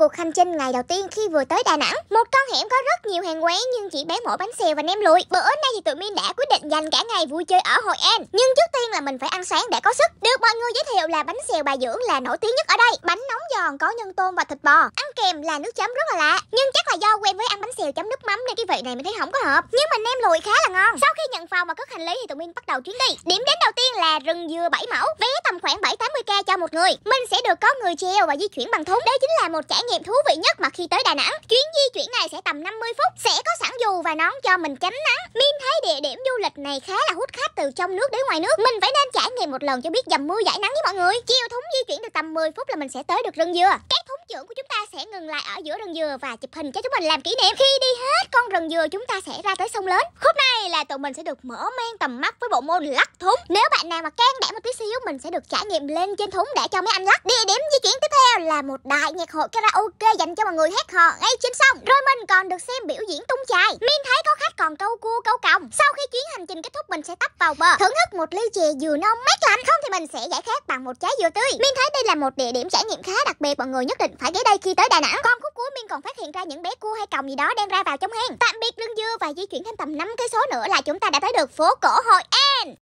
cuộc hành trình ngày đầu tiên khi vừa tới Đà Nẵng. Một con hẻm có rất nhiều hàng quán nhưng chỉ bán mỗi bánh xèo và nem lụi. Bữa nay thì tụi Min đã quyết định dành cả ngày vui chơi ở Hội An. Nhưng trước tiên là mình phải ăn sáng để có sức. Được mọi người giới thiệu là bánh xèo bà dưỡng là nổi tiếng nhất ở đây. Bánh nóng giòn có nhân tôm và thịt bò. Ăn kèm là nước chấm rất là lạ. Nhưng chắc là do quen với ăn bánh xèo chấm nước mắm nên cái vị này mình thấy không có hợp. Nhưng mà nem lụi khá là ngon. Sau khi nhận phòng và cất hành lý thì tụi Min bắt đầu chuyến đi. Điểm đến đầu tiên là rừng dừa bảy mẫu. Vé tầm khoảng ca cho một người mình sẽ được có người treo và di chuyển bằng thúng đấy chính là một trải nghiệm thú vị nhất mà khi tới đà nẵng chuyến di chuyển này sẽ tầm 50 phút sẽ có sẵn dù và nón cho mình tránh nắng min thấy địa điểm du lịch này khá là hút khách từ trong nước đến ngoài nước mình phải nên trải nghiệm một lần cho biết dầm mưa giải nắng với mọi người chiều thúng di chuyển được tầm 10 phút là mình sẽ tới được rừng dừa các trưởng của chúng ta sẽ ngừng lại ở giữa rừng dừa và chụp hình cho chúng mình làm kỷ niệm. Khi đi hết con rừng dừa chúng ta sẽ ra tới sông lớn. Khúc này là tụi mình sẽ được mở mang tầm mắt với bộ môn lắc thúng. Nếu bạn nào mà can đảm một tí xíu mình sẽ được trải nghiệm lên trên thúng để cho mấy anh lắc. Địa điểm di chuyển tiếp theo là một đại nhạc hội karaoke dành cho mọi người hát hò ngay trên sông. Rồi mình còn được xem biểu diễn tung chài. Min thấy có khách còn câu cua câu còng. Sau khi chuyến hành trình kết thúc mình sẽ tấp vào bờ thưởng thức một ly chè dừa non mát lạnh. Không thì mình sẽ giải khát bằng một trái dừa tươi. Min thấy đây là một địa điểm trải nghiệm khá đặc biệt mọi người nhất định phải ghé đây khi tới Đà Nẵng. Con khúc của Minh còn phát hiện ra những bé cua hay còng gì đó đang ra vào trong hang. Tạm biệt lưng dưa và di chuyển thêm tầm 5 cái số nữa là chúng ta đã tới được phố cổ Hội An.